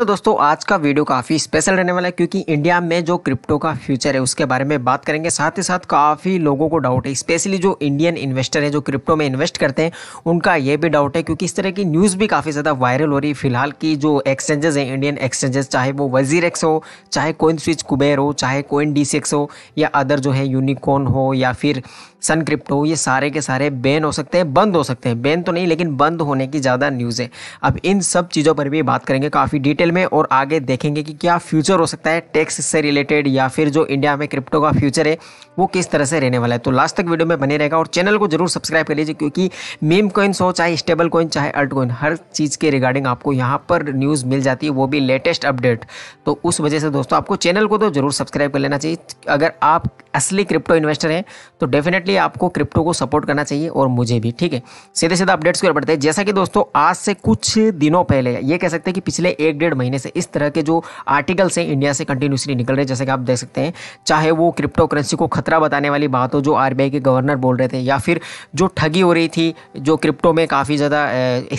तो दोस्तों आज का वीडियो काफ़ी स्पेशल रहने वाला है क्योंकि इंडिया में जो क्रिप्टो का फ्यूचर है उसके बारे में बात करेंगे साथ ही साथ काफ़ी लोगों को डाउट है स्पेशली जो इंडियन इन्वेस्टर हैं जो क्रिप्टो में इन्वेस्ट करते हैं उनका ये भी डाउट है क्योंकि इस तरह की न्यूज़ भी काफ़ी ज़्यादा वायरल हो रही है फिलहाल की जो एक्सचेंजेस हैं इंडियन एक्सचेंजेस चाहे वो वजीर एक्स हो चाहे कोइन स्विच कुबेर हो चाहे कोइन डी हो या अदर जो है यूनिकॉन हो या फिर सन क्रिप्टो ये सारे के सारे बैन हो सकते हैं बंद हो सकते हैं बैन तो नहीं लेकिन बंद होने की ज़्यादा न्यूज़ है अब इन सब चीज़ों पर भी बात करेंगे काफ़ी डिटेल में और आगे देखेंगे कि क्या फ्यूचर हो सकता है टैक्स से रिलेटेड या फिर जो इंडिया में क्रिप्टो का फ्यूचर है वो किस तरह से रहने वाला है तो लास्ट तक वीडियो में बने रहेगा और चैनल को जरूर सब्सक्राइब कर लीजिए क्योंकि मेम कॉइन्स हो चाहे स्टेबल कॉइन चाहे अल्ट कॉइन हर चीज़ के रिगार्डिंग आपको यहाँ पर न्यूज़ मिल जाती है वो भी लेटेस्ट अपडेट तो उस वजह से दोस्तों आपको चैनल को तो जरूर सब्सक्राइब कर लेना चाहिए अगर आप असली क्रिप्टो इन्वेस्टर हैं तो डेफिनेटली डेफिनेटली आपको क्रिप्टो को सपोर्ट करना चाहिए और मुझे भी ठीक है सीधे सीधे अपडेट्स की ओर बढ़ते हैं जैसा कि दोस्तों आज से कुछ दिनों पहले ये कह सकते हैं कि पिछले एक डेढ़ महीने से इस तरह के जो आर्टिकल्स हैं इंडिया से कंटिन्यूसली निकल रहे हैं जैसे कि आप देख सकते हैं चाहे वो क्रिप्टो करेंसी को खतरा बताने वाली बात हो जो आर के गवर्नर बोल रहे थे या फिर जो ठगी हो रही थी जो क्रिप्टो में काफ़ी ज़्यादा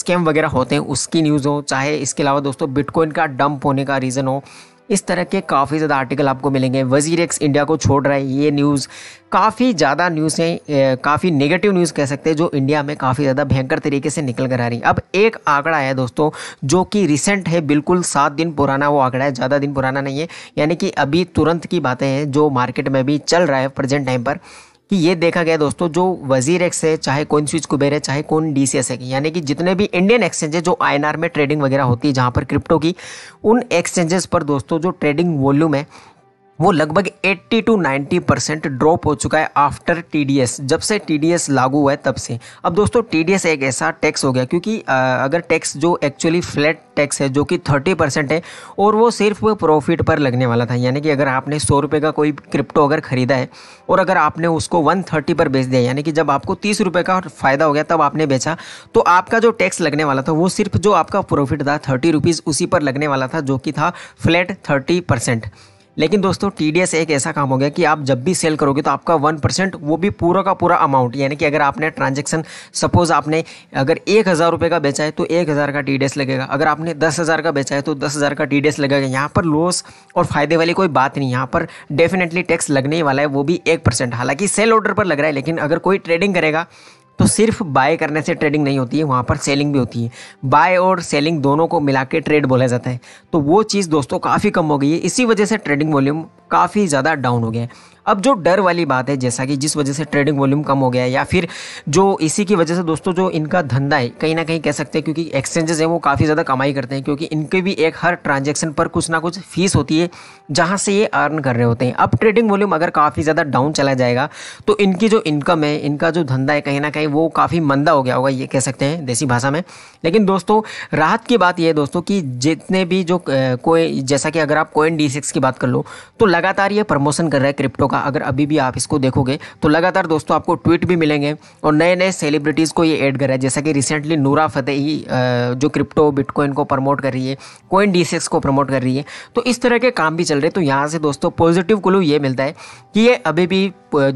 स्कैम वगैरह होते हैं उसकी न्यूज़ हो चाहे इसके अलावा दोस्तों बिटकॉइन का डंप होने का रीज़न हो इस तरह के काफ़ी ज़्यादा आर्टिकल आपको मिलेंगे वजीर एक्स इंडिया को छोड़ रहा है ये न्यूज़ काफ़ी ज़्यादा न्यूज़ हैं काफ़ी नेगेटिव न्यूज़ कह सकते हैं जो इंडिया में काफ़ी ज़्यादा भयंकर तरीके से निकल कर आ रही है अब एक आंकड़ा है दोस्तों जो कि रिसेंट है बिल्कुल सात दिन पुराना वो आंकड़ा है ज़्यादा दिन पुराना नहीं है यानी कि अभी तुरंत की बातें हैं जो मार्केट में भी चल रहा है प्रेजेंट टाइम पर कि ये देखा गया दोस्तों जो वजीर एक्स है चाहे कौन स्विच कुबेर है चाहे कौन डी सी एस है यानी कि जितने भी इंडियन एक्सचेंजेस जो आई एन आर में ट्रेडिंग वगैरह होती है जहाँ पर क्रिप्टो की उन एक्सचेंजेस पर दोस्तों जो ट्रेडिंग वॉल्यूम है वो लगभग 80 टू 90 परसेंट ड्रॉप हो चुका है आफ्टर टीडीएस जब से टीडीएस लागू हुआ है तब से अब दोस्तों टीडीएस एक ऐसा टैक्स हो गया क्योंकि अगर टैक्स जो एक्चुअली फ्लैट टैक्स है जो कि 30 परसेंट है और वो सिर्फ प्रॉफिट पर लगने वाला था यानी कि अगर आपने सौ रुपये का कोई क्रिप्टो अगर ख़रीदा है और अगर आपने उसको वन पर बेच दिया यानी कि जब आपको तीस रुपये का फ़ायदा हो गया तब आपने बेचा तो आपका जो टैक्स लगने वाला था वो सिर्फ जो आपका प्रॉफिट था थर्टी रुपीज़ उसी पर लगने वाला था जो कि था फ्लैट थर्टी परसेंट लेकिन दोस्तों टी एक ऐसा काम हो गया कि आप जब भी सेल करोगे तो आपका वन परसेंट वो भी पूरा का पूरा अमाउंट यानी कि अगर आपने ट्रांजेक्शन सपोज़ आपने अगर एक हज़ार रुपये का बेचा है तो एक हज़ार का टी लगेगा अगर आपने दस हज़ार का बेचा है तो दस हज़ार का टी लगेगा यहाँ पर लॉस और फ़ायदे वाली कोई बात नहीं यहाँ पर डेफिनेटली टैक्स लगने ही वाला है वो भी एक परसेंट हालांकि सेल ऑर्डर पर लग रहा है लेकिन अगर कोई ट्रेडिंग करेगा तो सिर्फ बाय करने से ट्रेडिंग नहीं होती है वहाँ पर सेलिंग भी होती है बाय और सेलिंग दोनों को मिला के ट्रेड बोला जाता है तो वो चीज़ दोस्तों काफ़ी कम हो गई है इसी वजह से ट्रेडिंग वॉल्यूम काफ़ी ज़्यादा डाउन हो गया है अब जो डर वाली बात है जैसा कि जिस वजह से ट्रेडिंग वॉल्यूम कम हो गया है या फिर जो इसी की वजह से दोस्तों जो इनका धंधा है कहीं ना कहीं कह सकते हैं क्योंकि एक्सचेंजेस हैं वो काफ़ी ज़्यादा कमाई करते हैं क्योंकि इनके भी एक हर ट्रांजेक्शन पर कुछ ना कुछ फीस होती है जहाँ से ये अर्न कर रहे होते हैं अब ट्रेडिंग वॉल्यूम अगर काफ़ी ज़्यादा डाउन चला जाएगा तो इनकी जो इनकम है इनका जो धंधा है कहीं ना कहीं वो काफ़ी मंदा हो गया होगा ये कह सकते हैं देसी भाषा में लेकिन दोस्तों राहत की बात ये दोस्तों कि जितने भी जो कोई जैसा कि अगर आप कोइन डी की बात कर लो तो लगातार ये प्रमोशन कर रहा है क्रिप्टो होगा अगर अभी भी आप इसको देखोगे तो लगातार दोस्तों आपको ट्वीट भी मिलेंगे और नए नए सेलिब्रिटीज़ को ये ऐड कर रहा है जैसा कि रिसेंटली नूरा फतेही जो क्रिप्टो बिटकॉइन को प्रमोट कर रही है कोइन डी को प्रमोट कर रही है तो इस तरह के काम भी चल रहे तो यहाँ से दोस्तों पॉजिटिव क्लू ये मिलता है कि ये अभी भी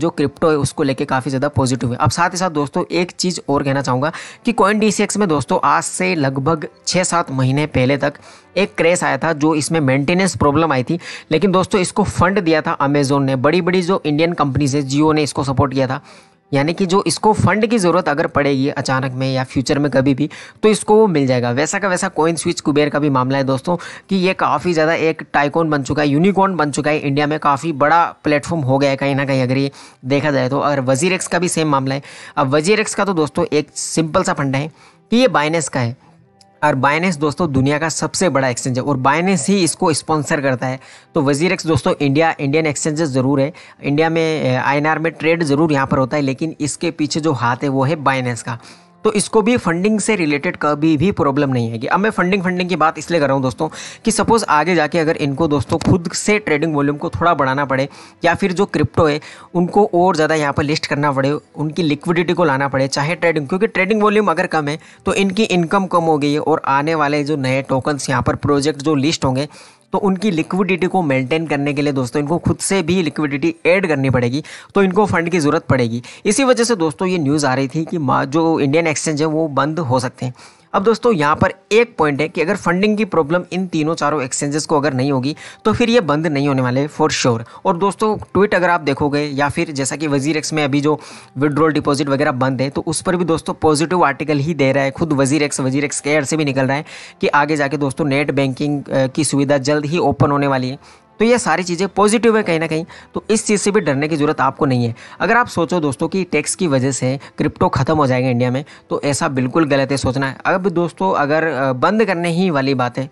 जो क्रिप्टो है उसको लेके काफ़ी ज़्यादा पॉजिटिव है अब साथ ही साथ दोस्तों एक चीज़ और कहना चाहूँगा कि कोइन डी में दोस्तों आज से लगभग छः सात महीने पहले तक एक क्रेश आया था जो इसमें मेंटेनेंस प्रॉब्लम आई थी लेकिन दोस्तों इसको फंड दिया था अमेजोन ने बड़ी बड़ी जो इंडियन कंपनीज है जियो ने इसको सपोर्ट किया था यानी कि जो इसको फंड की ज़रूरत अगर पड़ेगी अचानक में या फ्यूचर में कभी भी तो इसको वो मिल जाएगा वैसा का वैसा कोइन स्विच कुबेर का भी मामला है दोस्तों कि ये काफ़ी ज़्यादा एक टाइकॉन बन चुका है यूनिकॉर्न बन चुका है इंडिया में काफ़ी बड़ा प्लेटफॉर्म हो गया है कहीं ना कहीं अगर ये देखा जाए तो अगर वजीर का भी सेम मामला है अब वजीर का तो दोस्तों एक सिंपल सा फंड है कि ये बाइनेस का है और बाइनेंस दोस्तों दुनिया का सबसे बड़ा एक्सचेंज है और बाइनेंस ही इसको स्पॉन्सर करता है तो वजीर एक्स दोस्तों इंडिया इंडियन एक्सचेंजेस ज़रूर है इंडिया में आई में ट्रेड ज़रूर यहाँ पर होता है लेकिन इसके पीछे जो हाथ है वो है बाइनेंस का तो इसको भी फंडिंग से रिलेटेड कभी भी प्रॉब्लम नहीं आएगी अब मैं फंडिंग फंडिंग की बात इसलिए कर रहा हूँ दोस्तों कि सपोज़ आगे जाके अगर इनको दोस्तों खुद से ट्रेडिंग वॉल्यूम को थोड़ा बढ़ाना पड़े या फिर जो क्रिप्टो है उनको और ज़्यादा यहाँ पर लिस्ट करना पड़े उनकी लिक्विडिटी को लाना पड़े चाहे ट्रेडिंग क्योंकि ट्रेडिंग वॉल्यूम अगर कम है तो इनकी इनकम कम हो गई है और आने वाले जो नए टोकन्स यहाँ पर प्रोजेक्ट जो लिस्ट होंगे तो उनकी लिक्विडिटी को मेंटेन करने के लिए दोस्तों इनको खुद से भी लिक्विडिटी ऐड करनी पड़ेगी तो इनको फंड की ज़रूरत पड़ेगी इसी वजह से दोस्तों ये न्यूज़ आ रही थी कि जो इंडियन एक्सचेंज है वो बंद हो सकते हैं अब दोस्तों यहाँ पर एक पॉइंट है कि अगर फंडिंग की प्रॉब्लम इन तीनों चारों एक्सचेंजेस को अगर नहीं होगी तो फिर ये बंद नहीं होने वाले फॉर श्योर और दोस्तों ट्वीट अगर आप देखोगे या फिर जैसा कि वजीर एक्स में अभी जो विड्रॉल डिपॉजिट वगैरह बंद है तो उस पर भी दोस्तों पॉजिटिव आर्टिकल ही दे रहा है खुद वजीर एक्स वजीर एक्स केयर से भी निकल रहा है कि आगे जाके दोस्तों नेट बैंकिंग की सुविधा जल्द ही ओपन होने वाली है तो ये सारी चीज़ें पॉजिटिव है कहीं ना कहीं तो इस चीज़ से भी डरने की ज़रूरत आपको नहीं है अगर आप सोचो दोस्तों कि टैक्स की वजह से क्रिप्टो ख़त्म हो जाएगा इंडिया में तो ऐसा बिल्कुल गलत है सोचना है अब दोस्तों अगर बंद करने ही वाली बात है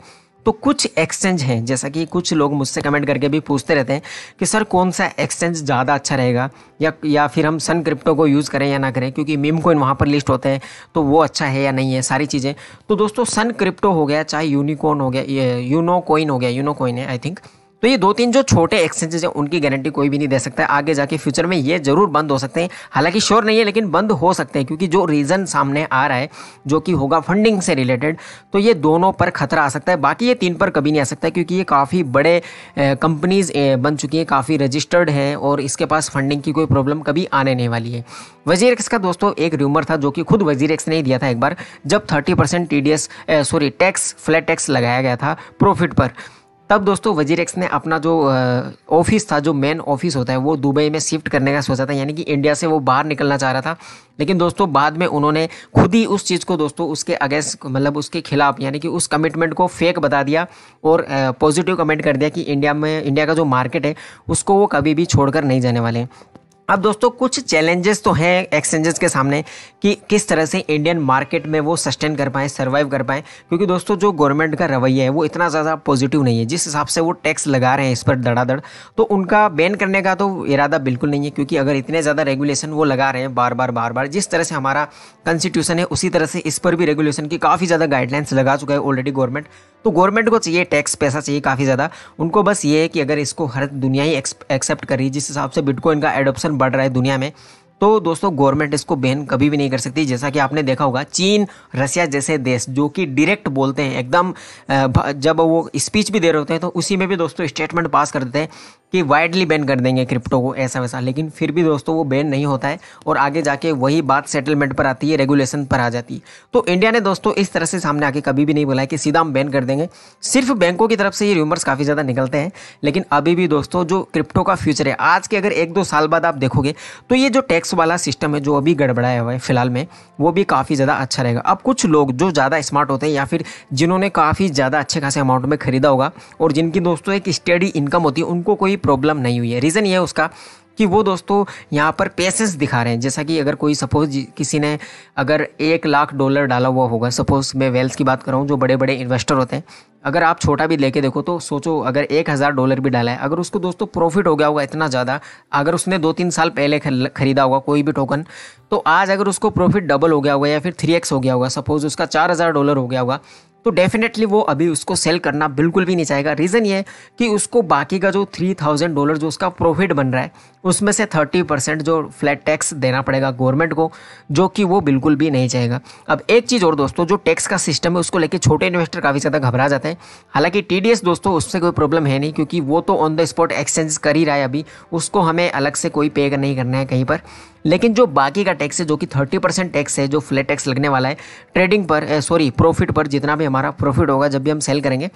तो कुछ एक्सचेंज हैं जैसा कि कुछ लोग मुझसे कमेंट करके भी पूछते रहते हैं कि सर कौन सा एक्सचेंज ज़्यादा अच्छा रहेगा या या फिर हम सन क्रिप्टो को यूज़ करें या ना करें क्योंकि मीम कोइन वहाँ पर लिस्ट होते हैं तो वो अच्छा है या नहीं है सारी चीज़ें तो दोस्तों सन क्रिप्टो हो गया चाहे यूनिकॉन हो गया यूनो कोइन हो गया यूनो कोइन है आई थिंक तो ये दो तीन जो छोटे एक्सचेंजेस हैं उनकी गारंटी कोई भी नहीं दे सकता है आगे जाके फ्यूचर में ये जरूर बंद हो सकते हैं हालांकि श्योर नहीं है लेकिन बंद हो सकते हैं क्योंकि जो रीज़न सामने आ रहा है जो कि होगा फंडिंग से रिलेटेड तो ये दोनों पर खतरा आ सकता है बाकी ये तीन पर कभी नहीं आ सकता क्योंकि ये काफ़ी बड़े कंपनीज़ बन चुकी हैं काफ़ी रजिस्टर्ड हैं और इसके पास फंडिंग की कोई प्रॉब्लम कभी आने नहीं वाली है वजीर एक्स का दोस्तों एक र्यूमर था जो कि खुद वजीर एक्स ने ही दिया था एक बार जब thirty percent T sorry tax flat tax लगाया गया था प्रॉफिट पर तब दोस्तों वजीर एक्स ने अपना जो ऑफिस था जो मेन ऑफिस होता है वो दुबई में शिफ्ट करने का सोचा था यानी कि इंडिया से वो बाहर निकलना चाह रहा था लेकिन दोस्तों बाद में उन्होंने खुद ही उस चीज़ को दोस्तों उसके अगेंस्ट मतलब उसके खिलाफ यानी कि उस कमिटमेंट को फेक बता दिया और पॉजिटिव कमेंट कर दिया कि इंडिया में इंडिया का जो मार्केट है उसको वो कभी भी छोड़कर नहीं जाने वाले अब दोस्तों कुछ चैलेंजेस तो हैं एक्सचेंजेस के सामने कि किस तरह से इंडियन मार्केट में वो सस्टेन कर पाएँ सर्वाइव कर पाएँ क्योंकि दोस्तों जो गवर्नमेंट का रवैया है वो इतना ज़्यादा पॉजिटिव नहीं है जिस हिसाब से वो टैक्स लगा रहे हैं इस पर धड़ाधड़ तो उनका बैन करने का तो इरादा बिल्कुल नहीं है क्योंकि अगर इतने ज़्यादा रेगुलेशन वो लगा रहे हैं बार बार बार बार जिस तरह से हमारा कंस्टिट्यूशन है उसी तरह से इस पर भी रेगुलेशन की काफ़ी ज़्यादा गाइडलाइंस लगा चुका है ऑलरेडी गवर्नमेंट तो गवर्नमेंट को चाहिए टैक्स पैसा चाहिए काफ़ी ज़्यादा उनको बस ये है कि अगर इसको हर दुनिया ही एक्सेप्ट कर रही है जिस हिसाब से बिटकॉइन का एडोप्शन बढ़ रहा है दुनिया में तो दोस्तों गवर्नमेंट इसको बैन कभी भी नहीं कर सकती जैसा कि आपने देखा होगा चीन रशिया जैसे देश जो कि डायरेक्ट बोलते हैं एकदम जब वो स्पीच भी दे रहे होते हैं तो उसी में भी दोस्तों स्टेटमेंट पास कर देते हैं कि वाइडली बैन कर देंगे क्रिप्टो को ऐसा वैसा लेकिन फिर भी दोस्तों वो बैन नहीं होता है और आगे जाके वही बात सेटलमेंट पर आती है रेगुलेशन पर आ जाती है तो इंडिया ने दोस्तों इस तरह से सामने आके कभी भी नहीं बोला है कि सीधा हम बैन कर देंगे सिर्फ बैंकों की तरफ से ये र्यूमर्स काफ़ी ज़्यादा निकलते हैं लेकिन अभी भी दोस्तों जो क्रिप्टो का फ्यूचर है आज के अगर एक दो साल बाद आप देखोगे तो ये जो टैक्स वाला सिस्टम है जो अभी गड़बड़ाया हुआ है फिलहाल में वो भी काफ़ी ज़्यादा अच्छा रहेगा अब कुछ लोग जो ज़्यादा स्मार्ट होते हैं या फिर जिन्होंने काफ़ी ज़्यादा अच्छे खासे अमाउंट में खरीदा होगा और जिनकी दोस्तों एक स्टडी इनकम होती है उनको कोई प्रॉब्लम नहीं हुई है रीज़न ये है उसका कि वो दोस्तों यहाँ पर पैसेस दिखा रहे हैं जैसा कि अगर कोई सपोज किसी ने अगर एक लाख डॉलर डाला हुआ होगा सपोज मैं वेल्थ की बात कर रहा हूँ जो बड़े बड़े इन्वेस्टर होते हैं अगर आप छोटा भी लेके देखो तो सोचो अगर एक हज़ार डॉलर भी डाला है अगर उसको दोस्तों प्रॉफिट हो गया होगा इतना ज़्यादा अगर उसने दो तीन साल पहले खरीदा होगा कोई भी टोकन तो आज अगर उसको प्रॉफिट डबल हो गया होगा या फिर थ्री एक्स हो गया होगा सपोज़ उसका चार हज़ार डॉलर हो गया होगा तो डेफिनेटली वो अभी उसको सेल करना बिल्कुल भी नहीं चाहेगा रीज़न ये है कि उसको बाकी का जो थ्री थाउजेंड डॉलर जो उसका प्रॉफिट बन रहा है उसमें से थर्टी परसेंट जो फ्लैट टैक्स देना पड़ेगा गवर्नमेंट को जो कि वो बिल्कुल भी नहीं चाहेगा अब एक चीज़ और दोस्तों जो टैक्स का सिस्टम है उसको लेकर छोटे इन्वेस्टर काफ़ी ज़्यादा घबरा जाते हैं हालांकि टी दोस्तों उससे कोई प्रॉब्लम है नहीं क्योंकि वो तो ऑन द स्पॉट एक्सचेंज कर ही रहा है अभी उसको हमें अलग से कोई पे नहीं करना है कहीं पर लेकिन जो बाकी का टैक्स है जो कि थर्टी परसेंट टैक्स है जो फ्लैट टैक्स लगने वाला है ट्रेडिंग पर सॉरी प्रॉफिट पर जितना भी हमारा प्रॉफिट होगा जब भी हम सेल करेंगे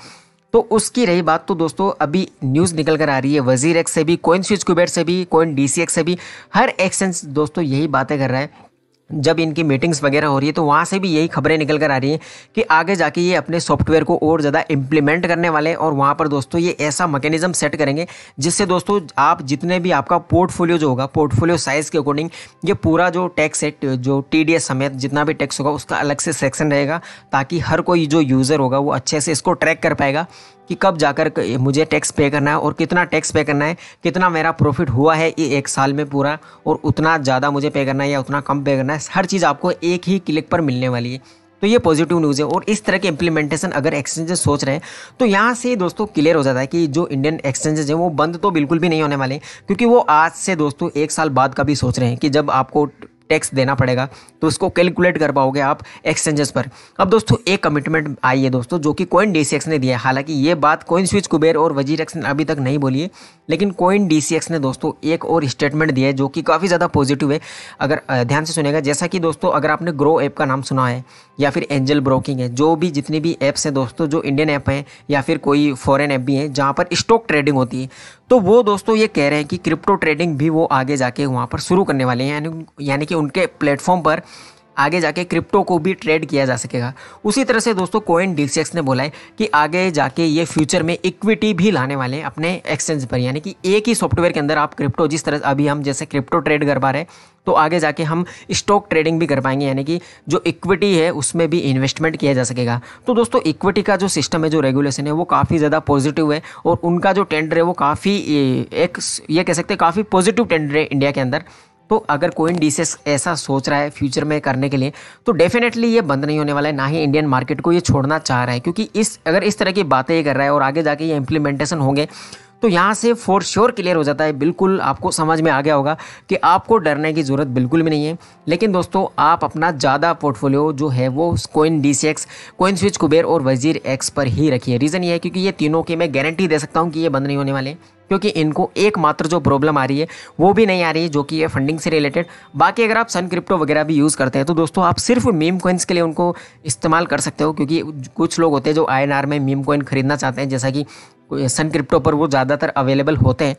तो उसकी रही बात तो दोस्तों अभी न्यूज़ निकल कर आ रही है वजीर एक्स से भी कोइन स्विच क्यूबेट से भी कोइन डी से भी हर एक्सचेंज दोस्तों यही बातें कर रहा है जब इनकी मीटिंग्स वगैरह हो रही है तो वहाँ से भी यही खबरें निकल कर आ रही हैं कि आगे जाके ये अपने सॉफ्टवेयर को और ज़्यादा इम्प्लीमेंट करने वाले हैं और वहाँ पर दोस्तों ये ऐसा मैकेनिज्म सेट करेंगे जिससे दोस्तों आप जितने भी आपका पोर्टफोलियो जो होगा पोर्टफोलियो साइज़ के अकॉर्डिंग ये पूरा जो टैक्स है जो टी समेत जितना भी टैक्स होगा उसका अलग से सेक्शन रहेगा ताकि हर कोई जो यूज़र होगा वो अच्छे से इसको ट्रैक कर पाएगा कि कब जाकर मुझे टैक्स पे करना है और कितना टैक्स पे करना है कितना मेरा प्रॉफिट हुआ है ये एक साल में पूरा और उतना ज़्यादा मुझे पे करना है या उतना कम पे करना है हर चीज़ आपको एक ही क्लिक पर मिलने वाली है तो ये पॉजिटिव न्यूज़ है और इस तरह के इंप्लीमेंटेशन अगर एक्सचेंजेस सोच रहे हैं तो यहाँ से दोस्तों क्लियर हो जाता है कि जो इंडियन एक्सचेंजेस हैं वो बंद तो बिल्कुल भी नहीं होने वाले क्योंकि वो आज से दोस्तों एक साल बाद का भी सोच रहे हैं कि जब आपको टैक्स देना पड़ेगा तो उसको कैलकुलेट कर पाओगे आप एक्सचेंजेस पर अब दोस्तों एक कमिटमेंट आई है दोस्तों जो कि कोइन डी ने दिया है हालांकि ये बात कोइन स्विच कुबेर और वजीर एक्स ने अभी तक नहीं बोली है लेकिन कोइन डी ने दोस्तों एक और स्टेटमेंट दिया है जो कि काफ़ी ज़्यादा पॉजिटिव है अगर ध्यान से सुनेगा जैसा कि दोस्तों अगर आपने ग्रो ऐप का नाम सुना है या फिर एंजल ब्रोकिंग है जो भी जितनी भी ऐप्स हैं दोस्तों जो इंडियन ऐप हैं या फिर कोई फॉरन ऐप भी हैं जहाँ पर स्टॉक ट्रेडिंग होती है तो वो दोस्तों ये कह रहे हैं कि क्रिप्टो ट्रेडिंग भी वो आगे जाके वहाँ पर शुरू करने वाले हैं यानी यानी कि उनके प्लेटफॉर्म पर आगे जाके क्रिप्टो को भी ट्रेड किया जा सकेगा उसी तरह से दोस्तों कोइन डीलसेक्स ने बोला है कि आगे जाके ये फ्यूचर में इक्विटी भी लाने वाले हैं अपने एक्सचेंज पर यानी कि एक ही सॉफ्टवेयर के अंदर आप क्रिप्टो जिस तरह अभी हम जैसे क्रिप्टो ट्रेड कर पा रहे हैं तो आगे जाके हम स्टॉक ट्रेडिंग भी कर पाएंगे यानी कि जो इक्विटी है उसमें भी इन्वेस्टमेंट किया जा सकेगा तो दोस्तों इक्विटी का जो सिस्टम है जो रेगुलेशन है वो काफ़ी ज़्यादा पॉजिटिव है और उनका जो टेंडर है वो काफ़ी एक ये कह सकते हैं काफ़ी पॉजिटिव टेंडर है इंडिया के अंदर तो अगर कोई डीसेस ऐसा सोच रहा है फ्यूचर में करने के लिए तो डेफिनेटली ये बंद नहीं होने वाला है ना ही इंडियन मार्केट को ये छोड़ना चाह रहा है क्योंकि इस अगर इस तरह की बातें ये कर रहा है और आगे जाके ये इम्प्लीमेंटेशन होंगे तो यहाँ से फॉर श्योर क्लियर हो जाता है बिल्कुल आपको समझ में आ गया होगा कि आपको डरने की ज़रूरत बिल्कुल भी नहीं है लेकिन दोस्तों आप अपना ज़्यादा पोर्टफोलियो जो है वो coin D C X coin switch Kuber और वजीर एक्स पर ही रखिए रीज़न ये है क्योंकि ये तीनों की मैं गारंटी दे सकता हूँ कि ये बंद नहीं होने वाले क्योंकि इनको एकमात्र जो प्रॉब्लम आ रही है वो भी नहीं आ रही है जो कि है फंडिंग से रिलेटेड बाकी अगर आप सन क्रिप्टो वगैरह भी यूज़ करते हैं तो दोस्तों आप सिर्फ मीम कोइंस के लिए उनको इस्तेमाल कर सकते हो क्योंकि कुछ लोग होते हैं जो आई में मीम कोइन खरीदना चाहते हैं जैसा कि सन क्रिप्टो पर वो ज़्यादातर अवेलेबल होते हैं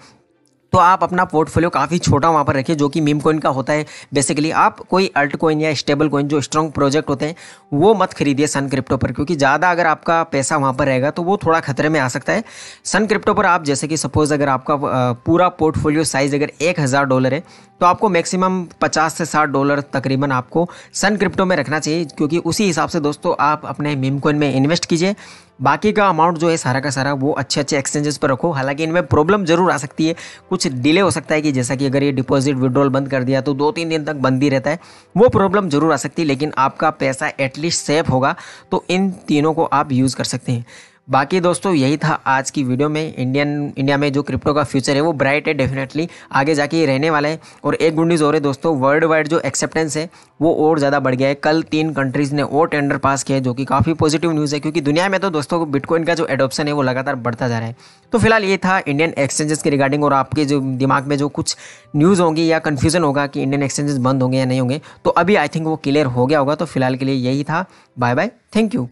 तो आप अपना पोर्टफोलियो काफ़ी छोटा वहाँ पर रखिए जो कि मीम कोइन का होता है बेसिकली आप कोई अल्ट कोइन या स्टेबल कोइन जो स्ट्रॉन्ग प्रोजेक्ट होते हैं वो मत खरीदिए सन क्रिप्टो पर क्योंकि ज़्यादा अगर आपका पैसा वहाँ पर रहेगा तो वो थोड़ा खतरे में आ सकता है सन क्रिप्टो पर आप जैसे कि सपोज़ अगर आपका पूरा पोर्टफोलियो साइज़ अगर एक हज़ार डॉलर है तो आपको मैक्सिमम पचास से साठ डॉलर तकरीबन आपको सन क्रिप्टो में रखना चाहिए क्योंकि उसी हिसाब से दोस्तों आप अपने मीम कोइन में इन्वेस्ट कीजिए बाकी का अमाउंट जो है सारा का सारा वो अच्छे अच्छे एक्सचेंजेस पर रखो हालांकि इनमें प्रॉब्लम जरूर आ सकती है कुछ डिले हो सकता है कि जैसा कि अगर ये डिपॉजिट विड्रॉल बंद कर दिया तो दो तीन दिन तक बंद ही रहता है वो प्रॉब्लम जरूर आ सकती है लेकिन आपका पैसा एटलीस्ट सेफ होगा तो इन तीनों को आप यूज़ कर सकते हैं बाकी दोस्तों यही था आज की वीडियो में इंडियन इंडिया में जो क्रिप्टो का फ्यूचर है वो ब्राइट है डेफिनेटली आगे जाके रहने वाला है और एक गुड न्यूज़ और है दोस्तों वर्ल्ड वाइड जो एक्सेप्टेंस है वो और ज़्यादा बढ़ गया है कल तीन कंट्रीज़ ने और टेंडर पास किया जो कि काफ़ी पॉजिटिव न्यूज़ है क्योंकि दुनिया में तो दोस्तों बिटकॉइन का जो एडोप्शन है वो लगातार बढ़ता जा रहा है तो फिलहाल ये था इंडियन एक्सचेंजेस के रिगार्डिंग और आपके जो दिमाग में जो कुछ न्यूज़ होंगी या कन्फ्यूजन होगा कि इंडियन एक्सचेंजेस बंद होंगे या नहीं होंगे तो अभी आई थिंक वो क्लियर हो गया होगा तो फिलहाल के लिए यही था बाय बाय थैंक यू